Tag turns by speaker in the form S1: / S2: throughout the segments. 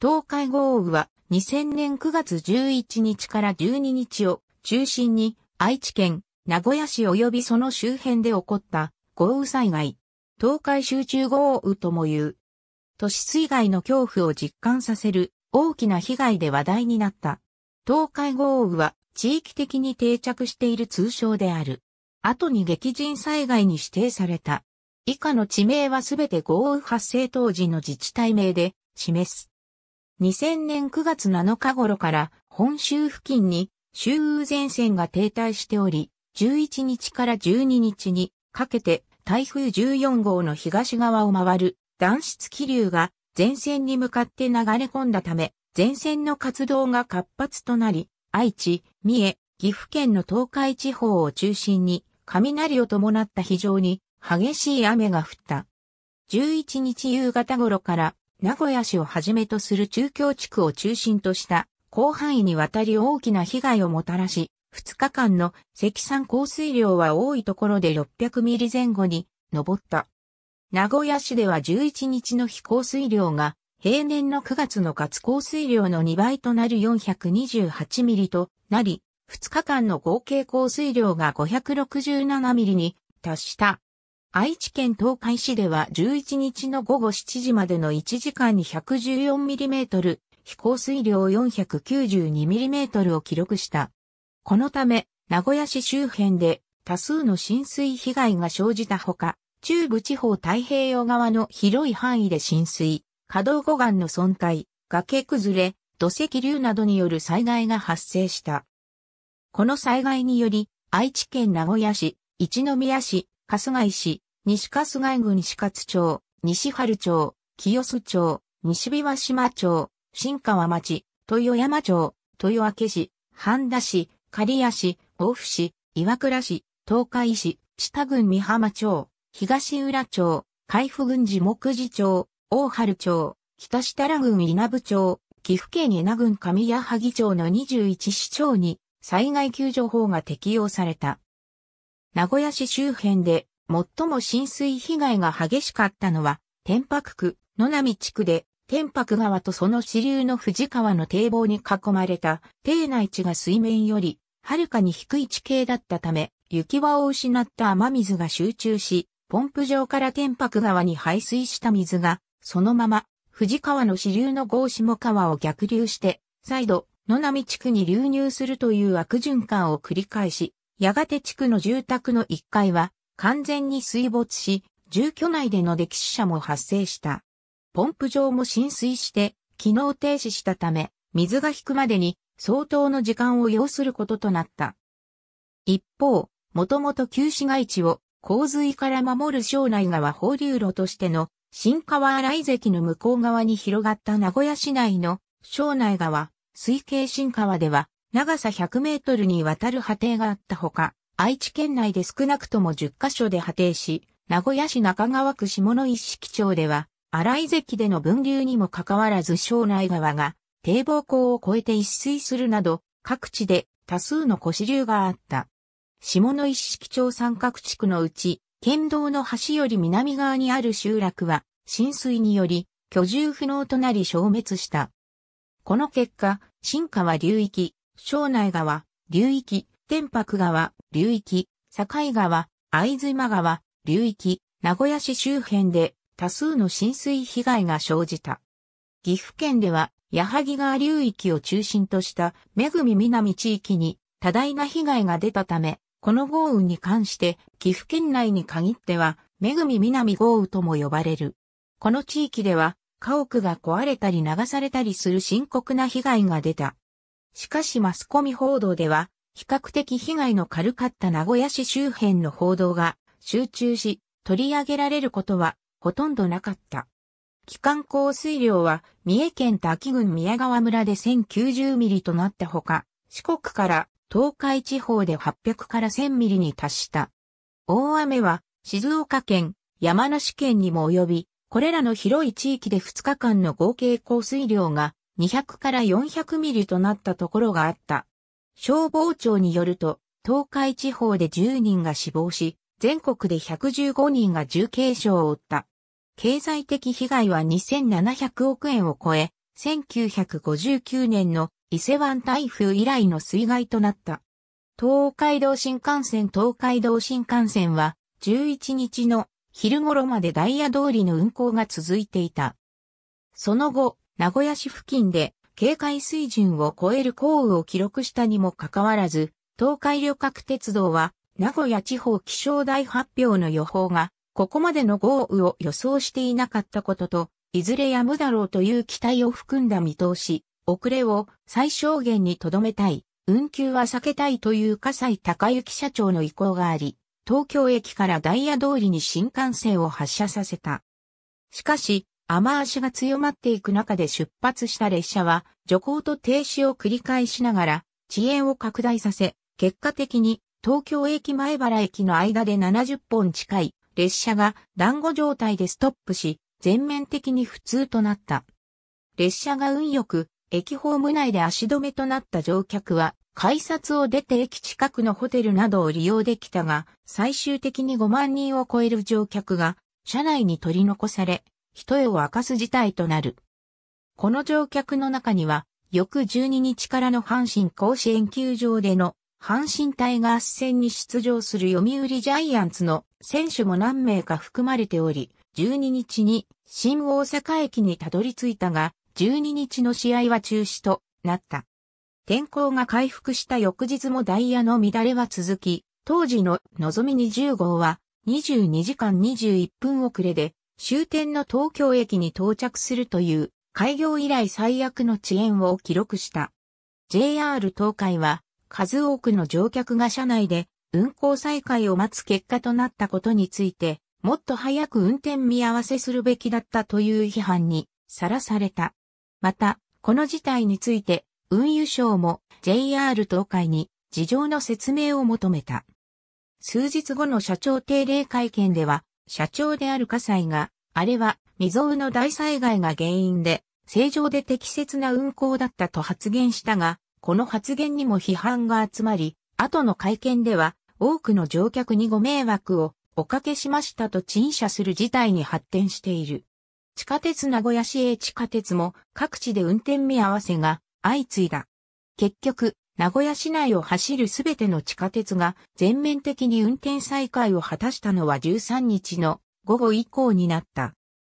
S1: 東海豪雨は2000年9月11日から12日を中心に愛知県名古屋市及びその周辺で起こった豪雨災害。東海集中豪雨とも言う。都市水害の恐怖を実感させる大きな被害で話題になった。東海豪雨は地域的に定着している通称である。後に激甚災害に指定された。以下の地名はすべて豪雨発生当時の自治体名で示す。2000年9月7日頃から本州付近に周雨前線が停滞しており、11日から12日にかけて台風14号の東側を回る暖湿気流が前線に向かって流れ込んだため、前線の活動が活発となり、愛知、三重、岐阜県の東海地方を中心に雷を伴った非常に激しい雨が降った。11日夕方頃から名古屋市をはじめとする中京地区を中心とした広範囲にわたり大きな被害をもたらし、2日間の積算降水量は多いところで600ミリ前後に上った。名古屋市では11日の非降水量が平年の9月の月降水量の2倍となる428ミリとなり、2日間の合計降水量が567ミリに達した。愛知県東海市では11日の午後7時までの1時間に1 1 4トル、飛行水量4 9 2トルを記録した。このため、名古屋市周辺で多数の浸水被害が生じたほか、中部地方太平洋側の広い範囲で浸水、稼働護岸の損壊、崖崩れ、土石流などによる災害が発生した。この災害により、愛知県名古屋市、一宮市、春日井市、西春日井郡西勝町、西春町、清須町、西琵琶島町、新川町、豊山町、豊明市、半田市、刈谷市、大府市、岩倉市、東海市、下郡美浜町、東浦町、海府郡地木寺町、大春町、北設楽郡稲部町、岐阜県稲郡上矢萩町の21市町に災害救助法が適用された。名古屋市周辺で最も浸水被害が激しかったのは、天白区、野波地区で、天白川とその支流の富士川の堤防に囲まれた、堤内地が水面より、はるかに低い地形だったため、行き場を失った雨水が集中し、ポンプ場から天白川に排水した水が、そのまま、富士川の支流の郷下川を逆流して、再度、野波地区に流入するという悪循環を繰り返し、やがて地区の住宅の1階は完全に水没し、住居内での溺死者も発生した。ポンプ場も浸水して、機能停止したため、水が引くまでに相当の時間を要することとなった。一方、もともと旧市街地を洪水から守る庄内川放流路としての新川洗関の向こう側に広がった名古屋市内の庄内川水系新川では長さ100メートルにわたる波堤があったほか、愛知県内で少なくとも10カ所で波堤し、名古屋市中川区下野一式町では、荒井関での分流にもかかわらず庄内川が堤防港を越えて一水するなど、各地で多数の古支流があった。下野一式町三角地区のうち、県道の橋より南側にある集落は、浸水により、居住不能となり消滅した。この結果、新川流域、庄内川、流域、天白川、流域、境川、会津今川、流域、名古屋市周辺で多数の浸水被害が生じた。岐阜県では、矢作川流域を中心とした恵み南地域に多大な被害が出たため、この豪雨に関して岐阜県内に限っては、恵み南豪雨とも呼ばれる。この地域では、家屋が壊れたり流されたりする深刻な被害が出た。しかしマスコミ報道では、比較的被害の軽かった名古屋市周辺の報道が集中し、取り上げられることはほとんどなかった。期間降水量は三重県滝郡宮川村で1090ミリとなったほか、四国から東海地方で800から1000ミリに達した。大雨は静岡県、山梨県にも及び、これらの広い地域で2日間の合計降水量が200から400ミリとなったところがあった。消防庁によると、東海地方で10人が死亡し、全国で115人が重軽傷を負った。経済的被害は2700億円を超え、1959年の伊勢湾台風以来の水害となった。東海道新幹線東海道新幹線は11日の昼頃までダイヤ通りの運行が続いていた。その後、名古屋市付近で警戒水準を超える降雨を記録したにもかかわらず、東海旅客鉄道は名古屋地方気象台発表の予報がここまでの豪雨を予想していなかったことと、いずれやむだろうという期待を含んだ見通し、遅れを最小限に留めたい、運休は避けたいという笠西隆之社長の意向があり、東京駅からダイヤ通りに新幹線を発車させた。しかし、雨足が強まっていく中で出発した列車は、徐行と停止を繰り返しながら、遅延を拡大させ、結果的に東京駅前原駅の間で70本近い列車が団子状態でストップし、全面的に普通となった。列車が運よく、駅ホーム内で足止めとなった乗客は、改札を出て駅近くのホテルなどを利用できたが、最終的に5万人を超える乗客が、車内に取り残され、一重を明かす事態となる。この乗客の中には、翌12日からの阪神甲子園球場での阪神タイガース戦に出場する読売ジャイアンツの選手も何名か含まれており、12日に新大阪駅にたどり着いたが、12日の試合は中止となった。天候が回復した翌日もダイヤの乱れは続き、当時の望み20号は22時間21分遅れで終点の東京駅に到着するという開業以来最悪の遅延を記録した。JR 東海は数多くの乗客が車内で運行再開を待つ結果となったことについて、もっと早く運転見合わせするべきだったという批判にさらされた。また、この事態について、運輸省も JR 東海に事情の説明を求めた。数日後の社長定例会見では、社長である火災が、あれは未曾有の大災害が原因で、正常で適切な運行だったと発言したが、この発言にも批判が集まり、後の会見では、多くの乗客にご迷惑をおかけしましたと陳謝する事態に発展している。地下鉄名古屋市営地下鉄も各地で運転見合わせが相次いだ。結局、名古屋市内を走るすべての地下鉄が全面的に運転再開を果たしたのは13日の午後以降になった。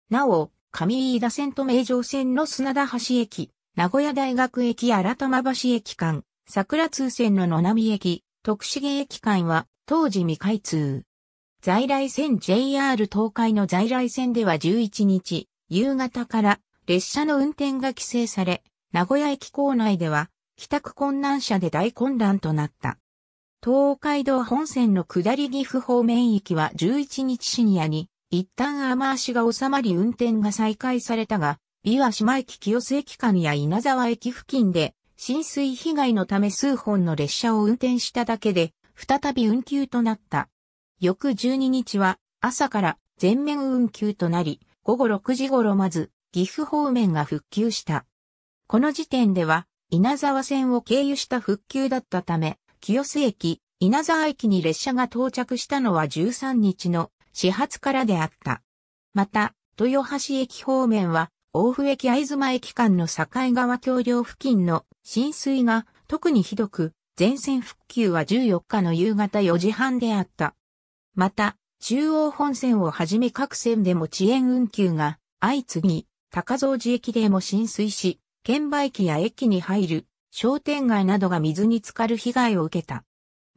S1: なお、上飯田線と名城線の砂田橋駅、名古屋大学駅新玉橋駅間、桜通線の野波駅、徳重駅間は当時未開通。在来線 JR 東海の在来線では11日、夕方から列車の運転が規制され、名古屋駅構内では帰宅困難者で大混乱となった。東海道本線の下り岐阜方面域は11日深夜に、一旦雨足が収まり運転が再開されたが、琵琶島駅清瀬駅間や稲沢駅付近で、浸水被害のため数本の列車を運転しただけで、再び運休となった。翌12日は、朝から全面運休となり、午後6時頃まず、岐阜方面が復旧した。この時点では、稲沢線を経由した復旧だったため、清須駅、稲沢駅に列車が到着したのは13日の始発からであった。また、豊橋駅方面は、大府駅藍島駅間の境川橋梁付近の浸水が特にひどく、全線復旧は14日の夕方4時半であった。また、中央本線をはじめ各線でも遅延運休が相次ぎ、高蔵寺駅でも浸水し、券売機や駅に入る商店街などが水に浸かる被害を受けた。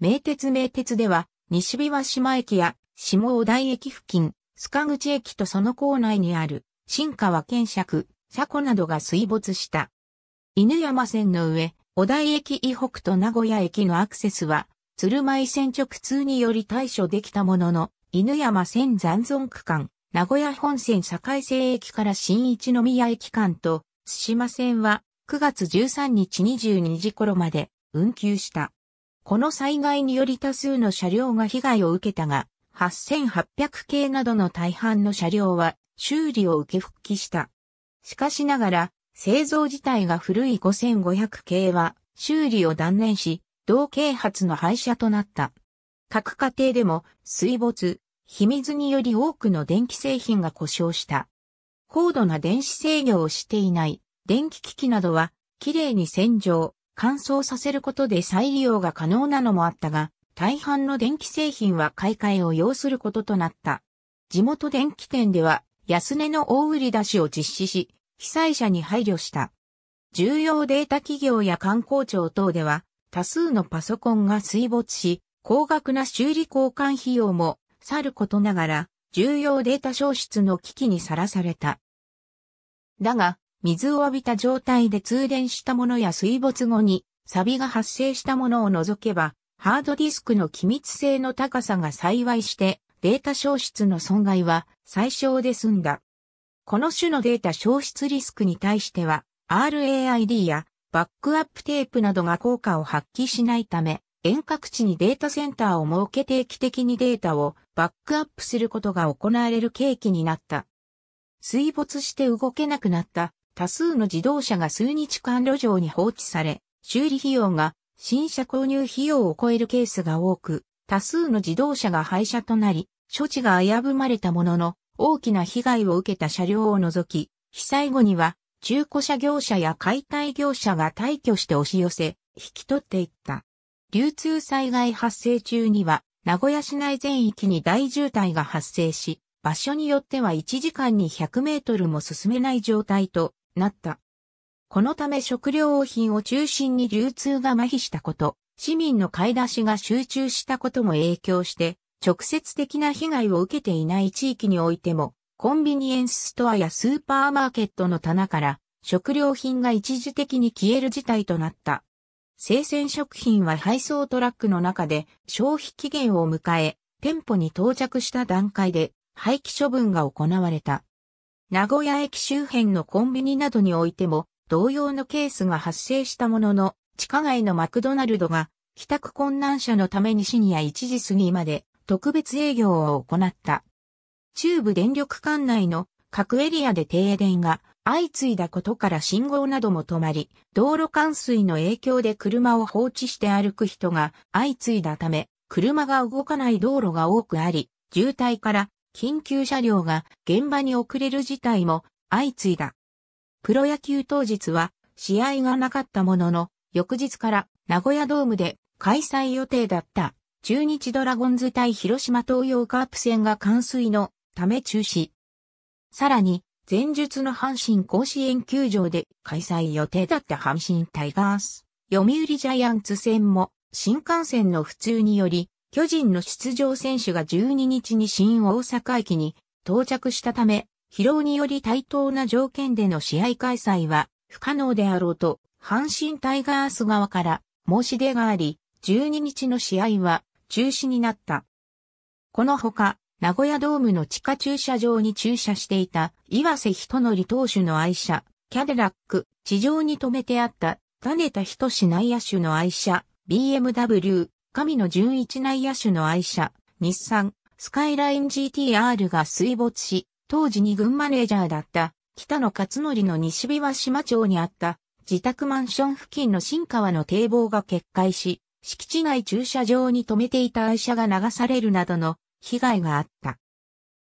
S1: 名鉄名鉄では、西琵琶島駅や下小台駅付近、須賀口駅とその構内にある新川県尺、車庫などが水没した。犬山線の上、小台駅以北と名古屋駅のアクセスは、鶴舞線直通により対処できたものの、犬山線残存区間、名古屋本線堺西駅から新一宮駅間と、津島線は9月13日22時頃まで運休した。この災害により多数の車両が被害を受けたが、8800系などの大半の車両は修理を受け復帰した。しかしながら、製造自体が古い5500系は修理を断念し、同啓発の廃車となった。各家庭でも水没、秘密により多くの電気製品が故障した。高度な電子制御をしていない電気機器などは、きれいに洗浄、乾燥させることで再利用が可能なのもあったが、大半の電気製品は買い替えを要することとなった。地元電気店では安値の大売り出しを実施し、被災者に配慮した。重要データ企業や観光庁等では、多数のパソコンが水没し、高額な修理交換費用も、さることながら、重要データ消失の危機にさらされた。だが、水を浴びた状態で通電したものや水没後に、サビが発生したものを除けば、ハードディスクの機密性の高さが幸いして、データ消失の損害は最小で済んだ。この種のデータ消失リスクに対しては、RAID やバックアップテープなどが効果を発揮しないため、遠隔地にデータセンターを設け定期的にデータをバックアップすることが行われる契機になった。水没して動けなくなった多数の自動車が数日間路上に放置され、修理費用が新車購入費用を超えるケースが多く、多数の自動車が廃車となり、処置が危ぶまれたものの、大きな被害を受けた車両を除き、被災後には中古車業者や解体業者が退去して押し寄せ、引き取っていった。流通災害発生中には、名古屋市内全域に大渋滞が発生し、場所によっては1時間に100メートルも進めない状態となった。このため食料品を中心に流通が麻痺したこと、市民の買い出しが集中したことも影響して、直接的な被害を受けていない地域においても、コンビニエンスストアやスーパーマーケットの棚から食料品が一時的に消える事態となった。生鮮食品は配送トラックの中で消費期限を迎え、店舗に到着した段階で廃棄処分が行われた。名古屋駅周辺のコンビニなどにおいても同様のケースが発生したものの、地下街のマクドナルドが帰宅困難者のために深夜1時過ぎまで特別営業を行った。中部電力管内の各エリアで停電が相次いだことから信号なども止まり、道路冠水の影響で車を放置して歩く人が相次いだため、車が動かない道路が多くあり、渋滞から緊急車両が現場に遅れる事態も相次いだ。プロ野球当日は試合がなかったものの、翌日から名古屋ドームで開催予定だった中日ドラゴンズ対広島東洋カープ戦が冠水のため中止。さらに、前述の阪神甲子園球場で開催予定だった阪神タイガース、読売ジャイアンツ戦も新幹線の普通により巨人の出場選手が12日に新大阪駅に到着したため、疲労により対等な条件での試合開催は不可能であろうと、阪神タイガース側から申し出があり、12日の試合は中止になった。このほか、名古屋ドームの地下駐車場に駐車していた岩瀬人則投手の愛車、キャデラック、地上に止めてあった種田人志内野手の愛車、BMW、神の純一内野手の愛車、日産、スカイライン GTR が水没し、当時に軍マネージャーだった北野勝則の西琵和島町にあった自宅マンション付近の新川の堤防が決壊し、敷地内駐車場に止めていた愛車が流されるなどの被害があった。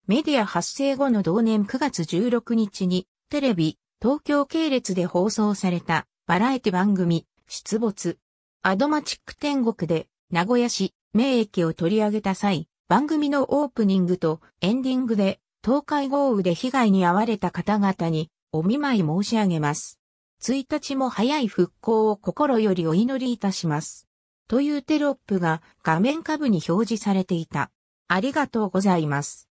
S1: メディア発生後の同年9月16日にテレビ、東京系列で放送されたバラエティ番組、出没。アドマチック天国で名古屋市、名駅を取り上げた際、番組のオープニングとエンディングで、東海豪雨で被害に遭われた方々に、お見舞い申し上げます。1日も早い復興を心よりお祈りいたします。というテロップが画面下部に表示されていた。ありがとうございます。